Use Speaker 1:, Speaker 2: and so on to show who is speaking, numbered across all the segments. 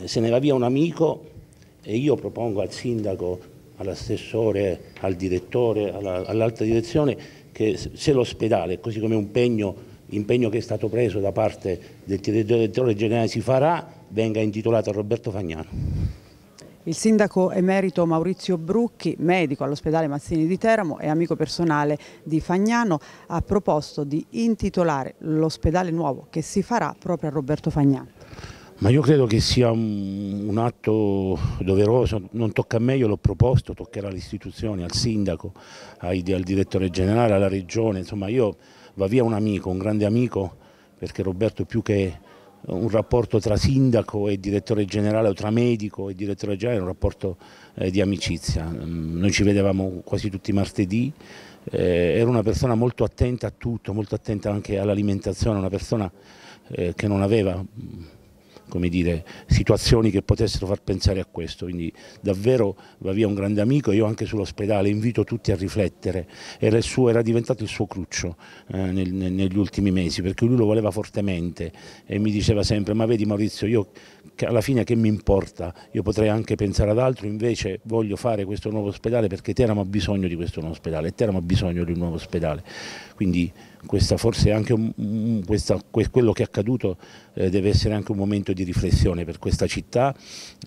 Speaker 1: Eh, se ne va via un amico e io propongo al sindaco, all'assessore, al direttore, all'alta direzione che se l'ospedale, così come un impegno, impegno, che è stato preso da parte del direttore generale si farà, venga intitolato a Roberto Fagnano.
Speaker 2: Il sindaco emerito Maurizio Brucchi, medico all'ospedale Mazzini di Teramo e amico personale di Fagnano, ha proposto di intitolare l'ospedale nuovo che si farà proprio a Roberto Fagnano.
Speaker 1: Ma io credo che sia un, atto doveroso, non tocca a me, io l'ho proposto, toccherà alle istituzioni, al sindaco, al direttore generale, alla regione, insomma io va via un amico, un grande amico, perché Roberto più che un rapporto tra sindaco e direttore generale o tra medico e direttore generale è un rapporto eh, di amicizia. Mm, noi ci vedevamo quasi tutti i martedì, eh, era una persona molto attenta a tutto, molto attenta anche all'alimentazione, una persona eh, che non aveva mm, come dire, situazioni che potessero far pensare a questo. Quindi davvero va via un grande amico, io anche sull'ospedale invito tutti a riflettere, era, suo, era diventato il suo cruccio eh, nel, negli ultimi mesi, perché lui lo voleva fortemente e mi diceva sempre, ma vedi Maurizio, io alla fine che mi importa, io potrei anche pensare ad altro, invece voglio fare questo nuovo ospedale perché Teramo ha bisogno di questo nuovo ospedale, Teramo ha bisogno di un nuovo ospedale. Quindi forse un, questa, quello che è accaduto eh, deve essere anche un momento di riflessione per questa città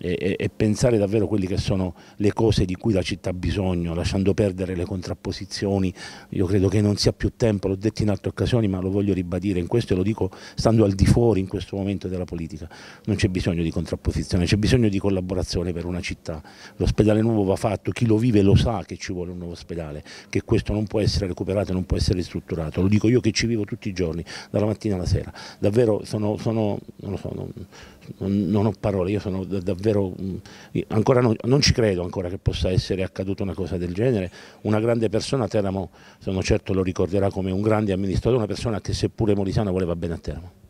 Speaker 1: e, e, pensare davvero a quelle che sono le cose di cui la città ha bisogno, lasciando perdere le contrapposizioni. Io credo che non sia più tempo, l'ho detto in altre occasioni ma lo voglio ribadire in questo e lo dico stando al di fuori in questo momento della politica. Non c'è bisogno di contrapposizione, c'è bisogno di collaborazione per una città. L'ospedale nuovo va fatto, chi lo vive lo sa che ci vuole un nuovo ospedale, che questo non può essere recuperato, non può essere distrutto strutturato, lo dico io che ci vivo tutti i giorni, dalla mattina alla sera, davvero sono, sono non, so, non, non, ho parole, io sono davvero, ancora non, non, ci credo ancora che possa essere accaduta una cosa del genere, una grande persona, Teramo sono certo lo ricorderà come un grande amministratore, una persona che seppure Molisano voleva bene a Teramo.